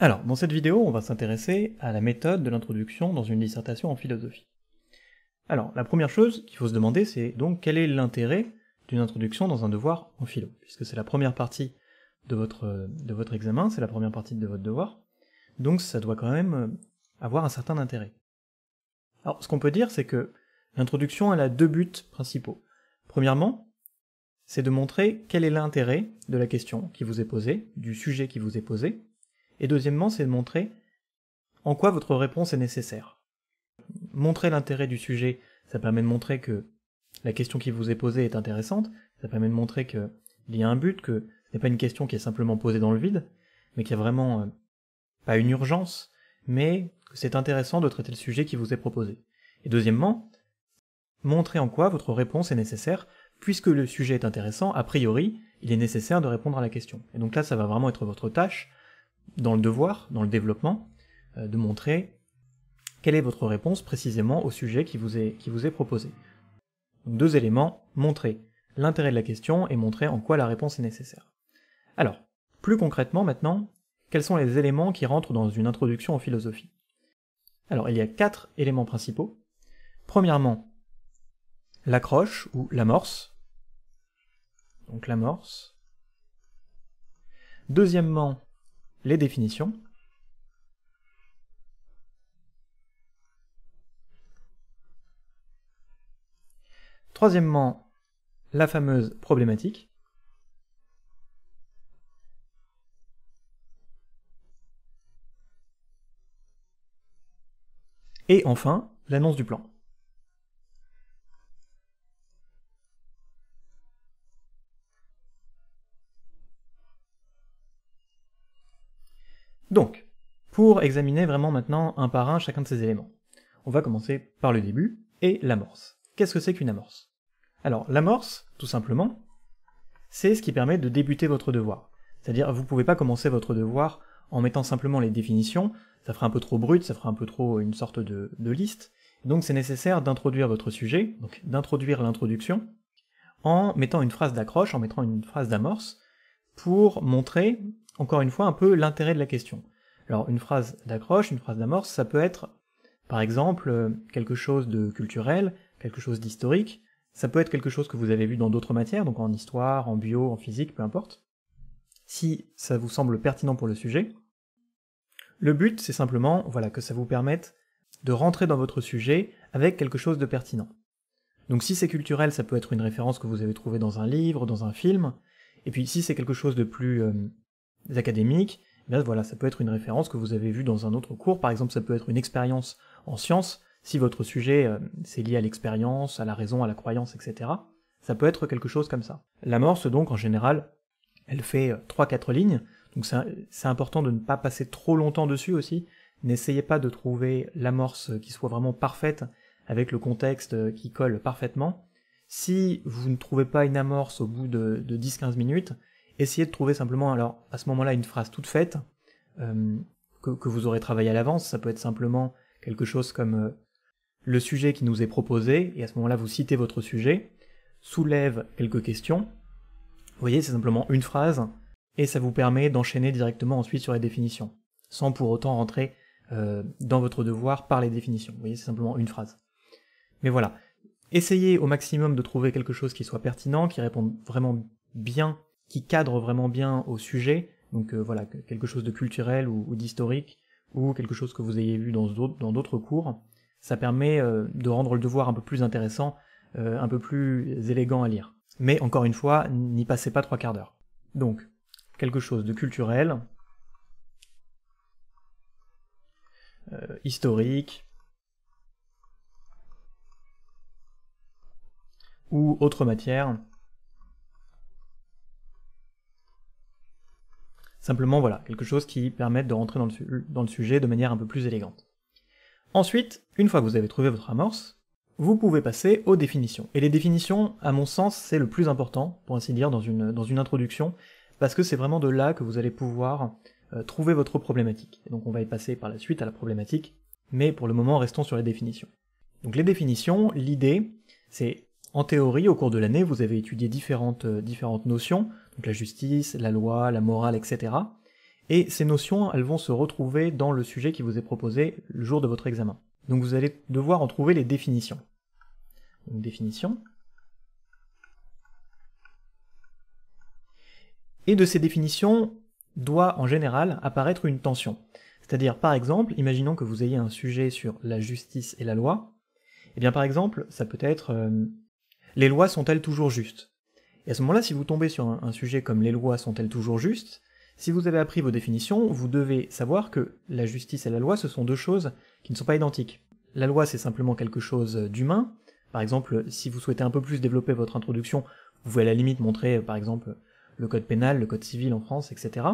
Alors, dans cette vidéo, on va s'intéresser à la méthode de l'introduction dans une dissertation en philosophie. Alors, la première chose qu'il faut se demander, c'est donc quel est l'intérêt d'une introduction dans un devoir en philo, puisque c'est la première partie de votre, de votre examen, c'est la première partie de votre devoir, donc ça doit quand même euh, avoir un certain intérêt. Alors, ce qu'on peut dire, c'est que l'introduction, elle a deux buts principaux. Premièrement, c'est de montrer quel est l'intérêt de la question qui vous est posée, du sujet qui vous est posé, et deuxièmement, c'est de montrer en quoi votre réponse est nécessaire. Montrer l'intérêt du sujet, ça permet de montrer que la question qui vous est posée est intéressante, ça permet de montrer qu'il y a un but, que ce n'est pas une question qui est simplement posée dans le vide, mais qu'il y a vraiment euh, pas une urgence, mais que c'est intéressant de traiter le sujet qui vous est proposé. Et deuxièmement, montrer en quoi votre réponse est nécessaire, puisque le sujet est intéressant, a priori, il est nécessaire de répondre à la question. Et donc là, ça va vraiment être votre tâche dans le devoir, dans le développement, euh, de montrer quelle est votre réponse précisément au sujet qui vous est, qui vous est proposé. deux éléments, montrer l'intérêt de la question et montrer en quoi la réponse est nécessaire. Alors, plus concrètement maintenant, quels sont les éléments qui rentrent dans une introduction en philosophie Alors, il y a quatre éléments principaux. Premièrement, l'accroche ou l'amorce. Donc l'amorce. Deuxièmement, les définitions. Troisièmement, la fameuse problématique. Et enfin, l'annonce du plan. examiner vraiment maintenant un par un chacun de ces éléments. On va commencer par le début et l'amorce. Qu'est-ce que c'est qu'une amorce Alors l'amorce, tout simplement, c'est ce qui permet de débuter votre devoir. C'est-à-dire vous ne pouvez pas commencer votre devoir en mettant simplement les définitions, ça fera un peu trop brut, ça fera un peu trop une sorte de, de liste. Donc c'est nécessaire d'introduire votre sujet, donc d'introduire l'introduction, en mettant une phrase d'accroche, en mettant une phrase d'amorce, pour montrer, encore une fois, un peu l'intérêt de la question. Alors une phrase d'accroche, une phrase d'amorce, ça peut être par exemple euh, quelque chose de culturel, quelque chose d'historique, ça peut être quelque chose que vous avez vu dans d'autres matières, donc en histoire, en bio, en physique, peu importe. Si ça vous semble pertinent pour le sujet, le but c'est simplement voilà que ça vous permette de rentrer dans votre sujet avec quelque chose de pertinent. Donc si c'est culturel, ça peut être une référence que vous avez trouvée dans un livre, dans un film, et puis si c'est quelque chose de plus euh, académique, voilà, ça peut être une référence que vous avez vue dans un autre cours, par exemple ça peut être une expérience en science. si votre sujet euh, c'est lié à l'expérience, à la raison, à la croyance, etc. Ça peut être quelque chose comme ça. L'amorce donc en général, elle fait 3-4 euh, lignes, donc c'est important de ne pas passer trop longtemps dessus aussi. N'essayez pas de trouver l'amorce euh, qui soit vraiment parfaite, avec le contexte qui colle parfaitement. Si vous ne trouvez pas une amorce au bout de, de 10-15 minutes, essayez de trouver simplement, alors à ce moment-là, une phrase toute faite euh, que, vous aurez travaillé à l'avance. Ça peut être simplement quelque chose comme euh, le sujet qui nous est proposé, et à ce moment-là, vous citez votre sujet, soulève quelques questions. Vous voyez, c'est simplement une phrase, et ça vous permet d'enchaîner directement ensuite sur les définitions, sans pour autant rentrer euh, dans votre devoir par les définitions. Vous voyez, c'est simplement une phrase. Mais voilà, essayez au maximum de trouver quelque chose qui soit pertinent, qui réponde vraiment bien qui cadre vraiment bien au sujet, donc euh, voilà, quelque chose de culturel ou, d'historique, ou quelque chose que vous ayez vu dans d'autres cours, ça permet euh, de rendre le devoir un peu plus intéressant, euh, un peu plus élégant à lire. Mais encore une fois, n'y passez pas trois quarts d'heure. Donc, quelque chose de culturel, historique, ou autre matière, Simplement, voilà, quelque chose qui permette de rentrer dans le, sujet de manière un peu plus élégante. Ensuite, une fois que vous avez trouvé votre amorce, vous pouvez passer aux définitions. Et les définitions, à mon sens, c'est le plus important, pour ainsi dire, dans une, dans une introduction, parce que c'est vraiment de là que vous allez pouvoir euh, trouver votre problématique. donc on va y passer par la suite à la problématique, mais pour le moment, restons sur les définitions. Donc les définitions, l'idée, c'est en théorie, au cours de l'année, vous avez étudié différentes, euh, différentes notions, donc la justice, la loi, la morale, etc. Et ces notions, elles vont se retrouver dans le sujet qui vous est proposé le jour de votre examen. Donc vous allez devoir en trouver les définitions. Donc définition. Et de ces définitions doit en général apparaître une tension. C'est-à-dire, par exemple, imaginons que vous ayez un sujet sur la justice et la loi. Eh bien, par exemple, ça peut être euh, les lois sont-elles toujours justes Et à ce moment-là, si vous tombez sur un, sujet comme les lois sont-elles toujours justes, si vous avez appris vos définitions, vous devez savoir que la justice et la loi, ce sont deux choses qui ne sont pas identiques. La loi, c'est simplement quelque chose d'humain. Par exemple, si vous souhaitez un peu plus développer votre introduction, vous pouvez à la limite montrer, euh, par exemple, le code pénal, le code civil en France, etc.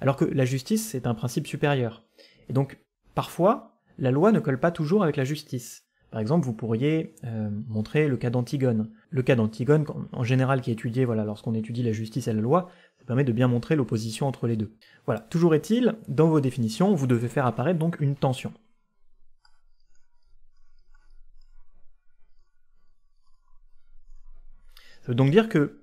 Alors que la justice, c'est un principe supérieur. Et donc, parfois, la loi ne colle pas toujours avec la justice. Par exemple, vous pourriez euh, montrer le cas d'Antigone. Le cas d'Antigone, en général, qui est étudié voilà, lorsqu'on étudie la justice et la loi, ça permet de bien montrer l'opposition entre les deux. Voilà, toujours est-il, dans vos définitions, vous devez faire apparaître donc une tension. Ça veut donc dire que,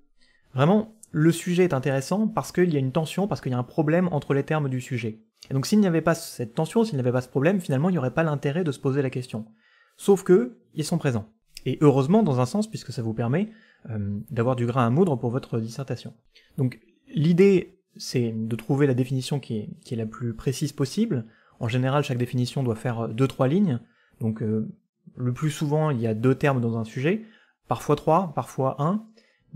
vraiment, le sujet est intéressant parce qu'il y a une tension, parce qu'il y a un problème entre les termes du sujet. Et donc s'il n'y avait pas cette tension, s'il n'y avait pas ce problème, finalement, il n'y aurait pas l'intérêt de se poser la question. Sauf que, ils sont présents. Et heureusement, dans un sens, puisque ça vous permet euh, d'avoir du grain à moudre pour votre dissertation. Donc, l'idée, c'est de trouver la définition qui est, la plus précise possible. En général, chaque définition doit faire 2-3 euh, lignes. Donc, euh, le plus souvent, il y a deux termes dans un sujet, parfois 3, parfois 1.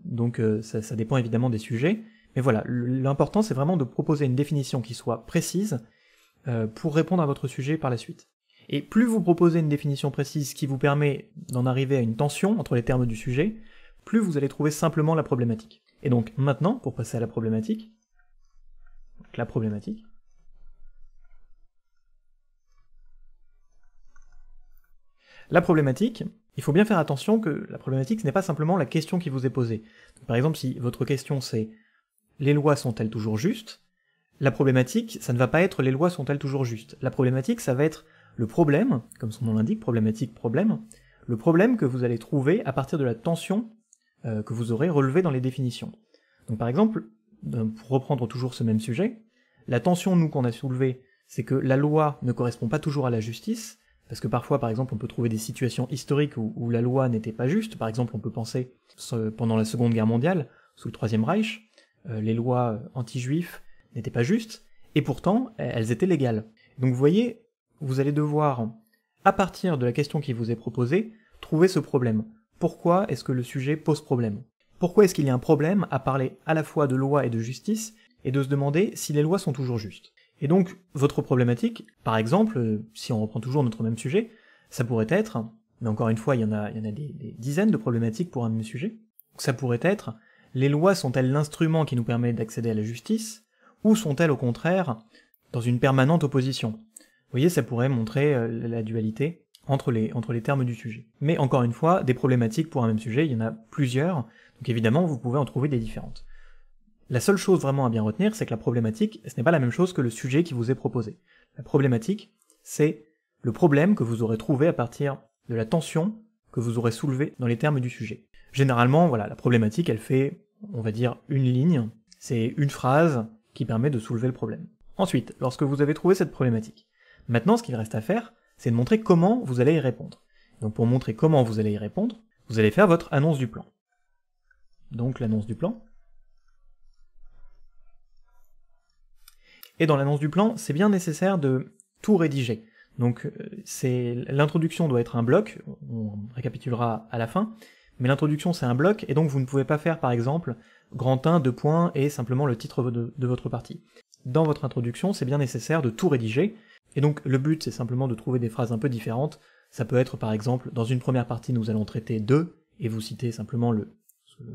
Donc, ça, ça dépend évidemment des sujets. Mais voilà, l'important, c'est vraiment de proposer une définition qui soit précise pour répondre à votre sujet par la suite. Et plus vous proposez une définition précise qui vous permet d'en arriver à une tension entre les termes du sujet, plus vous allez trouver simplement la problématique. Et donc maintenant, pour passer à la problématique, la problématique, La problématique, il faut bien faire attention que la problématique, ce n'est pas simplement la question qui vous est posée. Par exemple, si votre question c'est les lois sont-elles toujours justes La problématique, ça ne va pas être les lois sont-elles toujours justes. La problématique, ça va être le problème, comme son nom l'indique, problématique problème, le problème que vous allez trouver à partir de la tension euh, que vous aurez relevée dans les définitions. Donc par exemple, euh, pour reprendre toujours ce même sujet, la tension, nous, qu'on a soulevée, c'est que la loi ne correspond pas toujours à la justice, parce que parfois, par exemple, on peut trouver des situations historiques où, la loi n'était pas juste. Par exemple, on peut penser, pendant la Seconde Guerre mondiale, sous le Troisième Reich, euh, les lois anti-juifs n'étaient pas justes, et pourtant, elles étaient légales. Donc vous voyez, vous allez devoir, à partir de la question qui vous est proposée, trouver ce problème. Pourquoi est-ce que le sujet pose problème Pourquoi est-ce qu'il y a un problème à parler à la fois de loi et de justice, et de se demander si les lois sont toujours justes Et donc, votre problématique, par exemple, si on reprend toujours notre même sujet, ça pourrait être, mais encore une fois, il y en a, y en a des dizaines de problématiques pour un même sujet, ça pourrait être, les lois sont-elles l'instrument qui nous permet d'accéder à la justice, ou sont-elles au contraire dans une permanente opposition vous voyez, ça pourrait montrer euh, la dualité entre les, entre les termes du sujet. Mais encore une fois, des problématiques pour un même sujet, il y en a plusieurs, donc évidemment, vous pouvez en trouver des différentes. La seule chose vraiment à bien retenir, c'est que la problématique, ce n'est pas la même chose que le sujet qui vous est proposé. La problématique, c'est le problème que vous aurez trouvé à partir de la tension que vous aurez soulevée dans les termes du sujet. Généralement, voilà, la problématique, elle fait, on va dire, une ligne, c'est une phrase qui permet de soulever le problème. Ensuite, lorsque vous avez trouvé cette problématique, Maintenant, ce qu'il reste à faire, c'est de montrer comment vous allez y répondre. Donc pour montrer comment vous allez y répondre, vous allez faire votre annonce du plan. Donc l'annonce du plan. Et dans l'annonce du plan, c'est bien nécessaire de tout rédiger. Donc euh, c'est l'introduction doit être un bloc, on récapitulera à la fin, mais l'introduction c'est un bloc, et donc vous ne pouvez pas faire par exemple grand 1, 2 points et simplement le titre de votre partie. Dans votre introduction, c'est bien nécessaire de tout rédiger, et donc le but c'est simplement de trouver des phrases un peu différentes. Ça peut être par exemple, dans une première partie nous allons traiter de, et vous citez simplement le,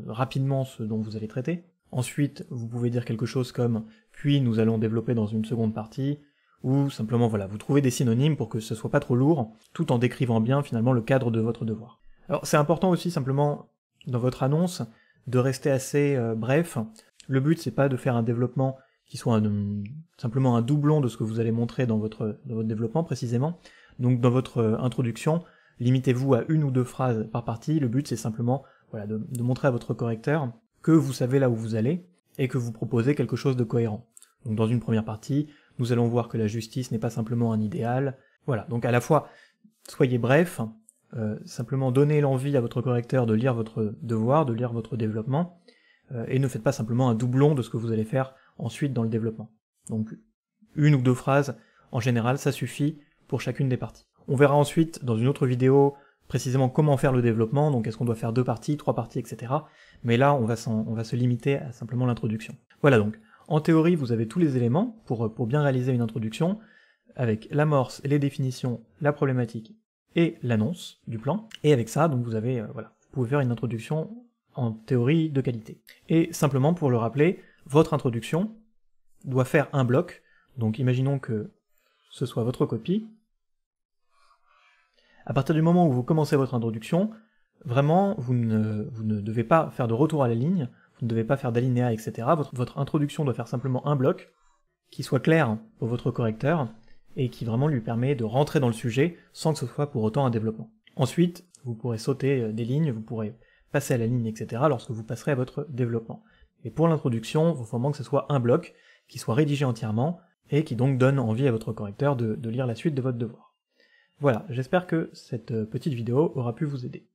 rapidement ce dont vous allez traiter. Ensuite, vous pouvez dire quelque chose comme puis nous allons développer dans une seconde partie, ou simplement voilà, vous trouvez des synonymes pour que ce soit pas trop lourd, tout en décrivant bien finalement le cadre de votre devoir. Alors c'est important aussi simplement dans votre annonce de rester assez euh, bref. Le but c'est pas de faire un développement qui soit simplement un doublon de ce que vous allez montrer dans votre, votre développement précisément. Donc dans votre euh, introduction, limitez-vous à une ou deux phrases par partie. Le but c'est simplement voilà, de, montrer à votre correcteur que vous savez là où vous allez et que vous proposez quelque chose de cohérent. Donc dans une première partie, nous allons voir que la justice n'est pas simplement un idéal. Voilà, donc à la fois soyez bref, euh, simplement donnez l'envie à votre correcteur de lire votre devoir, de lire votre développement, euh, et ne faites pas simplement un doublon de ce que vous allez faire ensuite dans le développement. Donc une ou deux phrases, en général, ça suffit pour chacune des parties. On verra ensuite dans une autre vidéo précisément comment faire le développement, donc est-ce qu'on doit faire deux parties, trois parties, etc. Mais là, on va, on va se limiter à simplement l'introduction. Voilà donc, en théorie, vous avez tous les éléments pour, bien réaliser une introduction, avec l'amorce, les définitions, la problématique et l'annonce du plan. Et avec ça, donc vous avez, euh, voilà, vous pouvez faire une introduction en théorie de qualité. Et simplement pour le rappeler, votre introduction doit faire un bloc. Donc imaginons que ce soit votre copie. À partir du moment où vous commencez votre introduction, vraiment, vous ne, devez pas faire de retour à la ligne, vous ne devez pas faire d'alinéa, etc. votre introduction doit faire simplement un bloc qui soit clair pour votre correcteur et qui vraiment lui permet de rentrer dans le sujet sans que ce soit pour autant un développement. Ensuite, vous pourrez sauter euh, des lignes, vous pourrez passer à la ligne, etc. lorsque vous passerez à votre développement. Et pour l'introduction, il faut vraiment que ce soit un bloc qui soit rédigé entièrement et qui donc donne envie à votre correcteur de, de lire la suite de votre devoir. Voilà, j'espère que cette euh, petite vidéo aura pu vous aider.